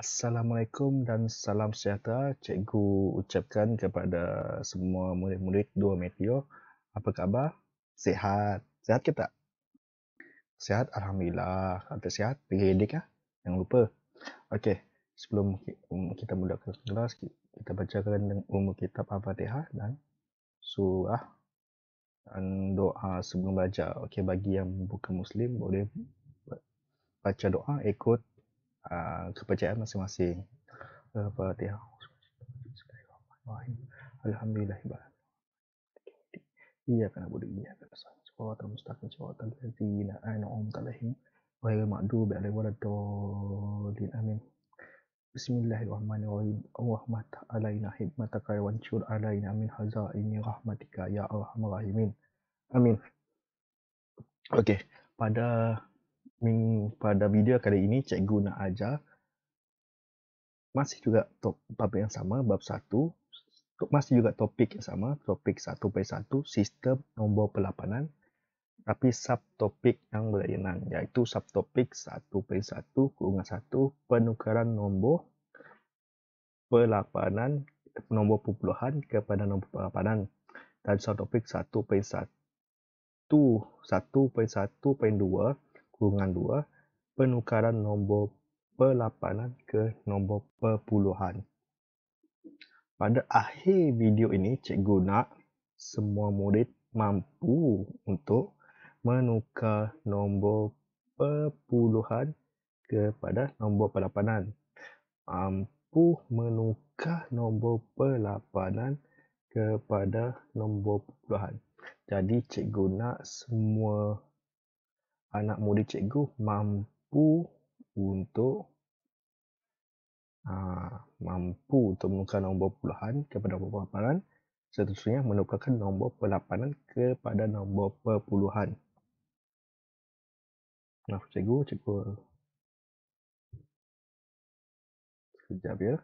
Assalamualaikum dan salam sejahtera cikgu ucapkan kepada semua murid-murid Dua Meteo. Apa khabar? Sihat. Sihat ke tak? Sihat alhamdulillah. Kata sihat, pergi redik ah. Jangan lupa. Okey, sebelum um, kita mula mulakan kelas, kita baca bacakan ilmu kitab Al-Fatihah dan surah dan doa sebelum belajar. Okey, bagi yang bukan muslim boleh baca doa ikut uh, kepercayaan masing-masing. Alhamdulillah Iya kan Abu Dhabi ya kan Ustaz. Sholatul mustaqim sholatul ladzina an'amta alaihim wa ghairil maghdubi alaihim waladdallin. Amin. Bismillahirrahmanirrahim. Allahumma ta'alaina hikmataka wa ansur alaina min ini rahmatika ya Allah rahimin. Amin. Okay. pada Ming pada video kali ini cikgu nak ajar masih juga top bab yang sama bab 1 masih juga topik yang sama topik 1.1 sistem nombor perlapanan tapi sub topik yang berlainan iaitu subtopik 1.1 kurungan 1 penukaran nombor perlapanan nombor perpuluhan kepada nombor perlapanan dan sub topik subtopik 1.1 1.1.2 kurungan 2 penukaran nombor perlapanan ke nombor perpuluhan. Pada akhir video ini, cikgu nak semua murid mampu untuk menukar nombor perpuluhan kepada nombor perlapanan. Mampu menukar nombor perlapanan kepada nombor perpuluhan. Jadi, cikgu nak semua anak murid cikgu mampu untuk aa, ah, mampu untuk menukar nombor puluhan kepada nombor perlapanan seterusnya menukarkan nombor perlapanan kepada nombor perpuluhan maaf cikgu cikgu sekejap ya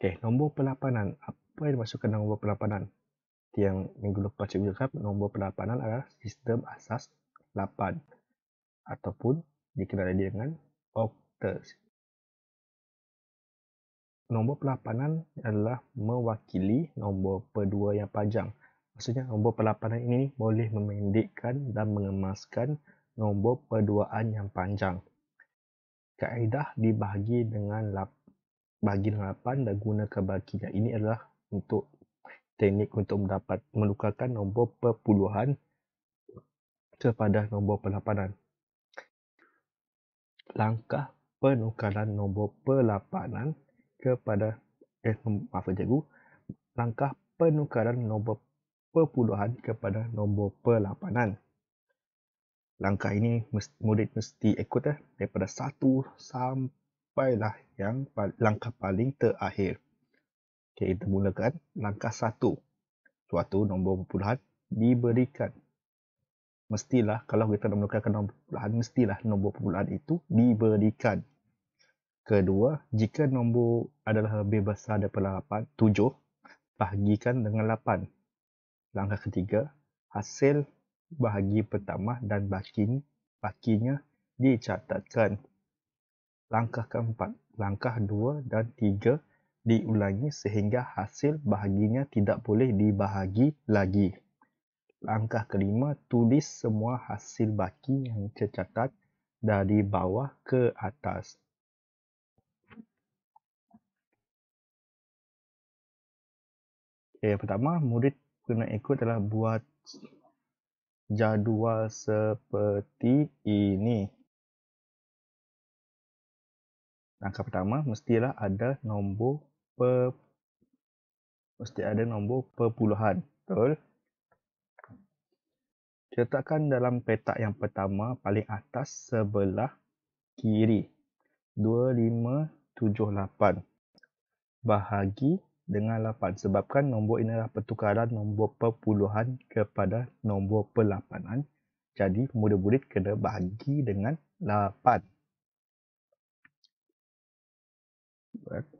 Okay, nombor perlapanan. Apa yang dimaksudkan nombor perlapanan? yang minggu lepas cikgu cakap nombor pendapatan adalah sistem asas 8 ataupun dikenali dengan octus. Nombor pelapanan adalah mewakili nombor perdua yang panjang. Maksudnya nombor pelapanan ini boleh memendekkan dan mengemaskan nombor perduaan yang panjang. Kaedah dibahagi dengan bagi 8 dan guna kebahagiaan ini adalah untuk teknik untuk mendapat menukarkan nombor perpuluhan kepada nombor perlapanan. Langkah penukaran nombor perlapanan kepada eh maaf cikgu, langkah penukaran nombor perpuluhan kepada nombor perlapanan. Langkah ini murid mesti ikut eh, daripada satu sampailah yang langkah paling terakhir. Okay, kita mulakan langkah satu. Suatu nombor perpuluhan diberikan. Mestilah kalau kita nak menukarkan nombor perpuluhan, mestilah nombor perpuluhan itu diberikan. Kedua, jika nombor adalah lebih besar daripada 8, 7, bahagikan dengan 8. Langkah ketiga, hasil bahagi pertama dan baki bakinya dicatatkan. Langkah keempat, langkah dua dan tiga diulangi sehingga hasil bahaginya tidak boleh dibahagi lagi. Langkah kelima, tulis semua hasil baki yang tercatat dari bawah ke atas. Okay, yang pertama, murid kena ikut adalah buat jadual seperti ini. Langkah pertama, mestilah ada nombor per mesti ada nombor perpuluhan betul letakkan dalam petak yang pertama paling atas sebelah kiri 2578 bahagi dengan 8 sebabkan nombor ini adalah pertukaran nombor perpuluhan kepada nombor perlapanan jadi murid-murid kena bahagi dengan 8 Baik.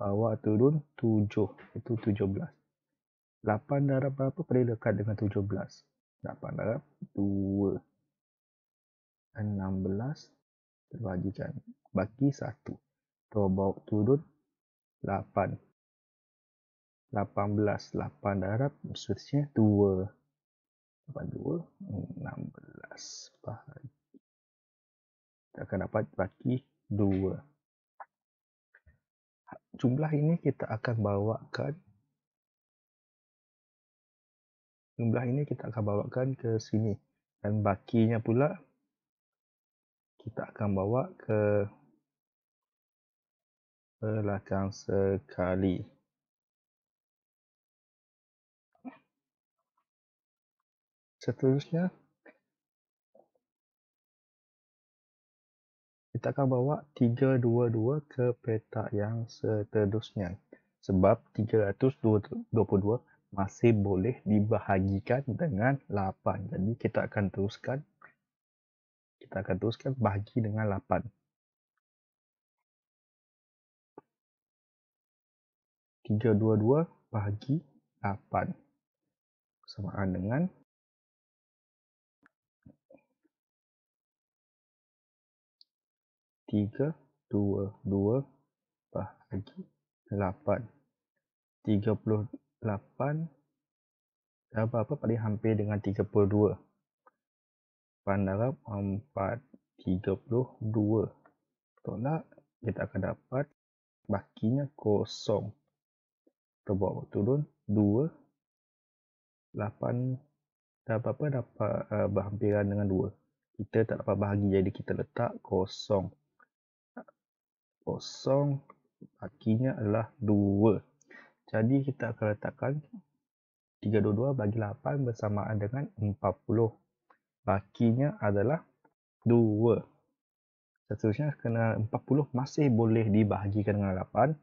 awak turun 7 itu 17 8 darab berapa pada dekat dengan 17 8 darab 2 16 terbahagikan bagi 1 tu bawa turun 8 18 8 darab maksudnya 2 82 16 bahagi kita akan dapat bagi 2 jumlah ini kita akan bawakan jumlah ini kita akan bawakan ke sini dan bakinya pula kita akan bawa ke belakang sekali seterusnya letakkan bawa 322 ke peta yang seterusnya sebab 322 masih boleh dibahagikan dengan 8 jadi kita akan teruskan kita akan teruskan bahagi dengan 8 322 bahagi 8 Sama dengan 0.5 3, 2, 2 bahagi 8. 38 dah berapa paling hampir dengan 32. Pandarab 4, 32. Tolak, kita akan dapat bakinya kosong. Kita bawa turun 2, 8 dah berapa dapat uh, berhampiran dengan 2. Kita tak dapat bahagi jadi kita letak kosong kosong akinya adalah 2 jadi kita akan letakkan 322 bagi 8 bersamaan dengan 40 bakinya adalah 2 seterusnya kena 40 masih boleh dibahagikan dengan 8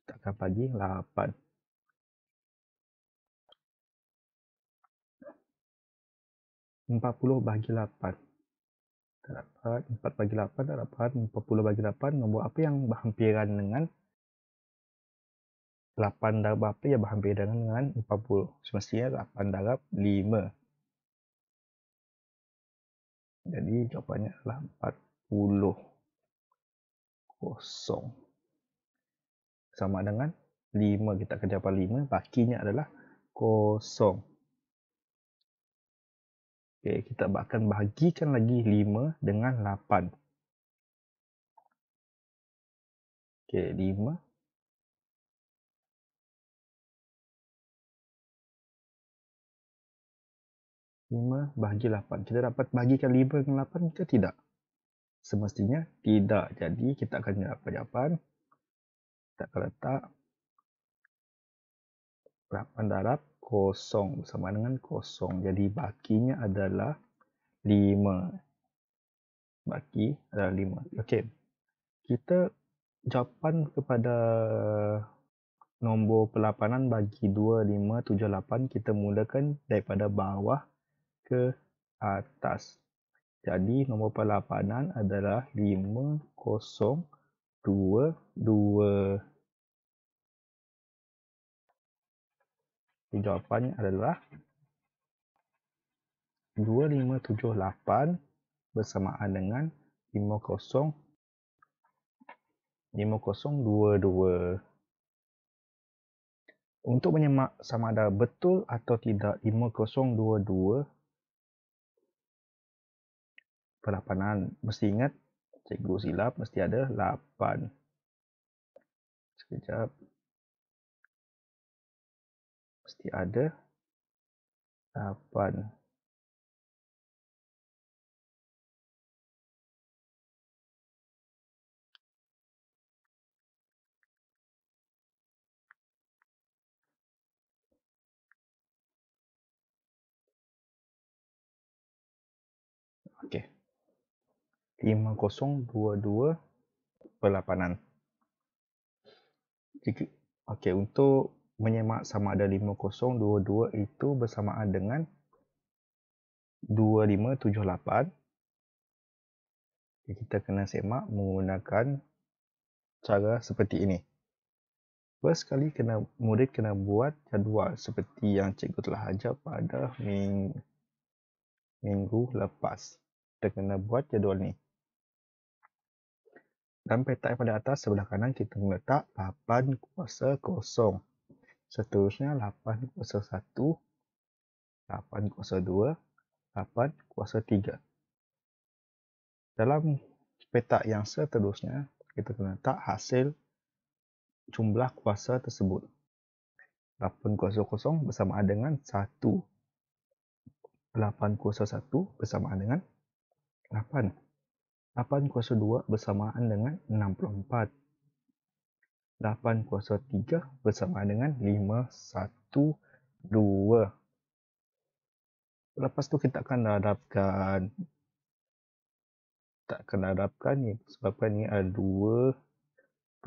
kita akan bagi 8 40 bagi 8 tak dapat 4 bagi 8 tak dapat 40 bagi 8 nombor apa yang berhampiran dengan 8 darab apa yang berhampiran dengan 40 semestinya 8 darab 5 jadi jawapannya adalah 40 kosong sama dengan 5 kita kerja jawab 5 bakinya adalah kosong Okay, kita akan bahagikan lagi 5 dengan 8. Okay, 5. lima bahagi lapan kita dapat bahagikan lima dengan lapan ke tidak semestinya tidak jadi kita akan dapat jawapan kita akan letak berat mendarat kosong bersama dengan kosong. Jadi bakinya adalah 5. Baki adalah 5. Okey. Kita jawapan kepada nombor pelapanan bagi 2, 5, 7, 8 kita mulakan daripada bawah ke atas. Jadi nombor pelapanan adalah 5, 0, 2, 2. Jadi jawapannya adalah 2578 bersamaan dengan 50 5022 Untuk menyemak sama ada betul atau tidak 5022 Perlapanan mesti ingat cikgu silap mesti ada 8 Sekejap mesti ada 8 Okey. 5022 perlapanan. Jadi okey untuk menyemak sama ada 5022 itu bersamaan dengan 2578 kita kena semak menggunakan cara seperti ini first sekali kena murid kena buat jadual seperti yang cikgu telah ajar pada ming minggu lepas kita kena buat jadual ni dan petak pada atas sebelah kanan kita meletak papan kuasa kosong seterusnya 8 kuasa 1, 8 kuasa 2, 8 kuasa 3. Dalam petak yang seterusnya, kita kena letak hasil jumlah kuasa tersebut. 8 kuasa 0 bersamaan dengan 1. 8 kuasa 1 bersamaan dengan 8. 8 kuasa 2 bersamaan dengan 64. 8 kuasa 3 bersamaan dengan 5, 1, 2. Lepas tu kita akan hadapkan. tak akan hadapkan ni. Sebab ni ada 2,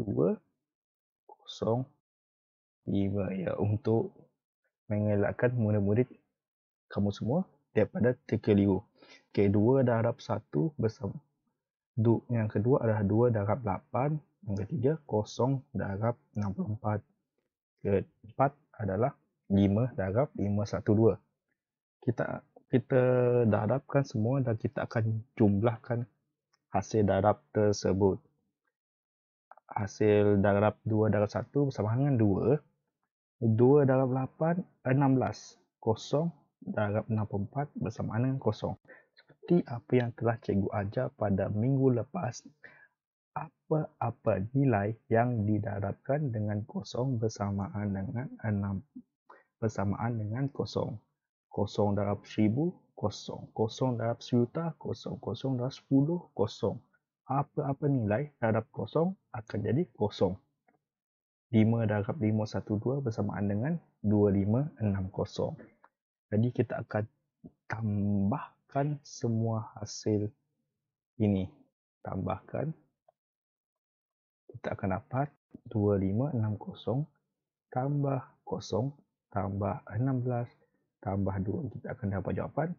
2, 0, 5. Ya, untuk mengelakkan murid-murid kamu semua daripada terkeliru. Okey, 2 darab 1 bersama. Du, yang kedua adalah 2 darab 8 yang ketiga, 0 darab 64. Keempat adalah 5 darab 512. Kita kita darabkan semua dan kita akan jumlahkan hasil darab tersebut. Hasil darab 2 darab 1 bersama dengan 2. 2 darab 8, 16. kosong darab 64 bersama dengan kosong. Seperti apa yang telah cikgu ajar pada minggu lepas apa-apa nilai yang didaratkan dengan kosong bersamaan dengan enam bersamaan dengan kosong kosong darab seribu kosong kosong darab 1000 kosong kosong darab sepuluh kosong apa-apa nilai darab kosong akan jadi kosong lima darab lima satu dua bersamaan dengan dua lima enam kosong. jadi kita akan tambahkan semua hasil ini tambahkan kita akan dapat 2560 tambah 0 tambah 16 tambah 2 kita akan dapat jawapan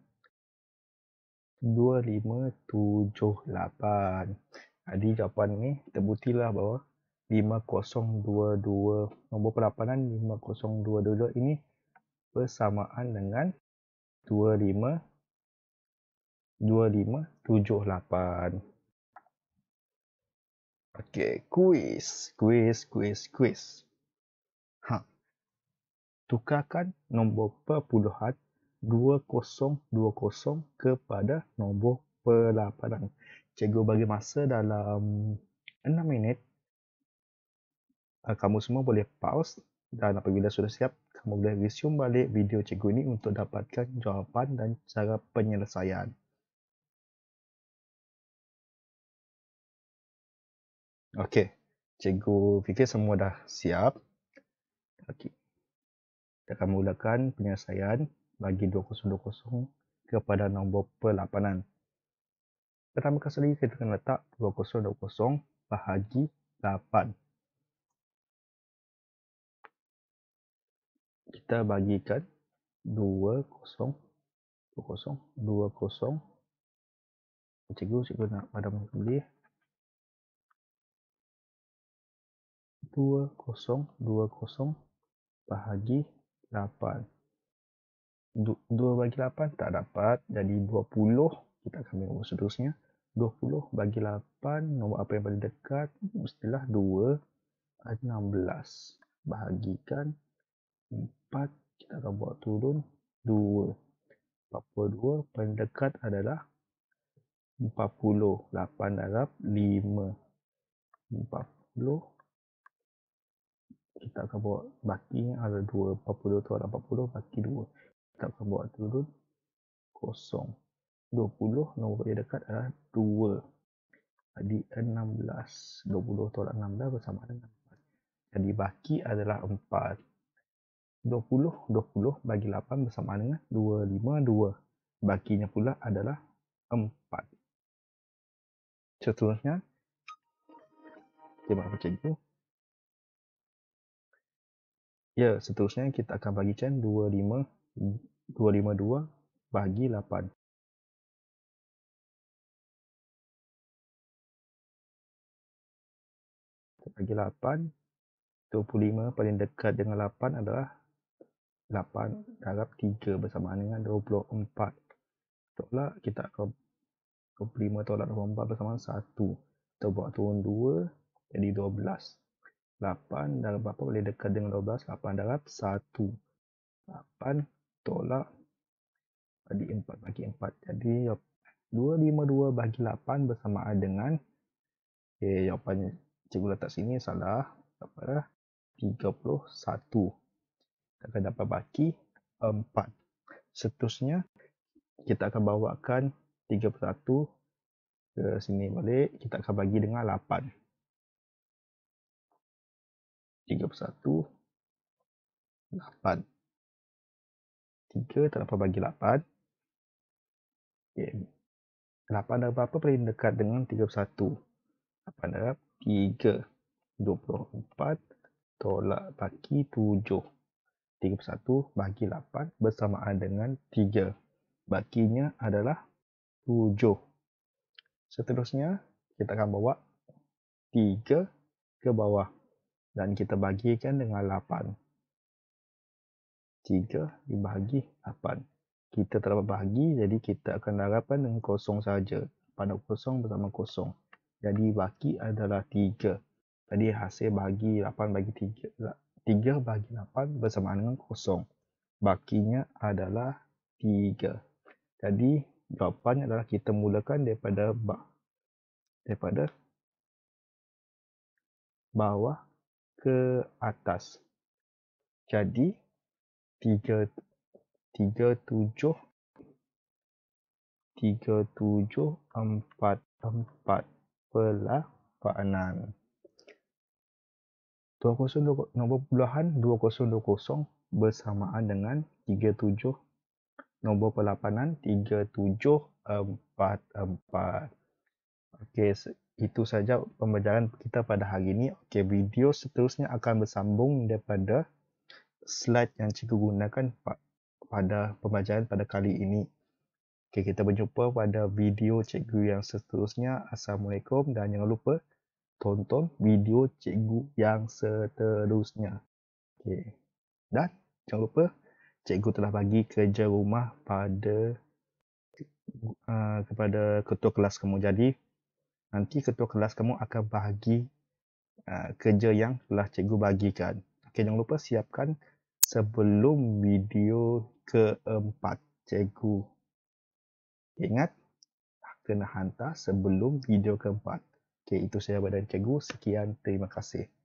2578 jadi jawapan ni terbuktilah bahawa 5022 nombor perlapanan 5022 ini bersamaan dengan 25 2578 Okay, kuis, kuis, kuis, kuis. Ha. Tukarkan nombor perpuluhan 2020 kepada nombor pelapanan. Cikgu bagi masa dalam 6 minit. Ah, kamu semua boleh pause dan apabila sudah siap, kamu boleh resume balik video cikgu ini untuk dapatkan jawapan dan cara penyelesaian. Okey. Cikgu fikir semua dah siap. Okey. Kita akan mulakan penyelesaian bagi 2020 kepada nombor perlapanan. Pertama kali kita akan letak 2020 bahagi 8. Kita bagikan 20 20 Cikgu, cikgu nak padam kembali. 20 2020 bahagi 8 2 du, bagi 8 tak dapat jadi 20 kita akan ambil nombor seterusnya 20 bagi 8 nombor apa yang paling dekat mestilah 2 16 bahagikan 4 kita akan buat turun 2 42 paling dekat adalah 40 8 darab 5 40 kita akan buat baki ada 240 tu ada 40 baki 2 kita akan buat turun kosong 20 nombor yang dekat adalah 2 jadi 16 20 tolak 16 bersama dengan 4 jadi baki adalah 4 20 20 bagi 8 bersama dengan 252 2 bakinya pula adalah 4 seterusnya kita buat macam itu Ya, seterusnya kita akan bagikan 25 252 bagi 8. Bagi 8 25 paling dekat dengan 8 adalah 8 darab 3 bersamaan dengan 24. Tolak kita akan 25 tolak 24 bersamaan 1. Kita buat turun 2 jadi 12. 8 darab berapa boleh dekat dengan 12? 8 darab 1. 8 tolak jadi 4 bagi 4. Jadi 252 bagi 8 bersamaan dengan okay, jawapannya cikgu letak sini salah. Apa dah? 31. Kita akan dapat bagi 4. Seterusnya kita akan bawakan 31 ke sini balik. Kita akan bagi dengan 8. 8 3 tak dapat bagi 8 okay. 8 darab apa paling dekat dengan per 31 8 darab 3 24 tolak baki 7 31 bagi 8 bersamaan dengan 3 bakinya adalah 7 seterusnya kita akan bawa 3 ke bawah dan kita bagikan dengan 8. 3 dibahagi 8. Kita telah berbahagi jadi kita akan darabkan dengan kosong saja. Pada kosong bersama kosong. Jadi baki adalah 3. Tadi hasil bagi 8 bagi 3. 3 bagi 8 bersamaan dengan kosong. Bakinya adalah 3. Jadi jawapannya adalah kita mulakan daripada daripada bawah ke atas. Jadi 3 37 nombor puluhan 2020 bersamaan dengan 37 nombor pelapanan 3744 okey itu saja pembelajaran kita pada hari ini. Okey, video seterusnya akan bersambung daripada slide yang cikgu gunakan pada pembelajaran pada kali ini. Okey, kita berjumpa pada video cikgu yang seterusnya. Assalamualaikum dan jangan lupa tonton video cikgu yang seterusnya. Okey. Dan jangan lupa cikgu telah bagi kerja rumah pada uh, kepada ketua kelas kamu jadi nanti ketua kelas kamu akan bagi uh, kerja yang telah cikgu bagikan. Okey, jangan lupa siapkan sebelum video keempat cikgu. Ingat, kena hantar sebelum video keempat. Okey, itu saya badan cikgu. Sekian, terima kasih.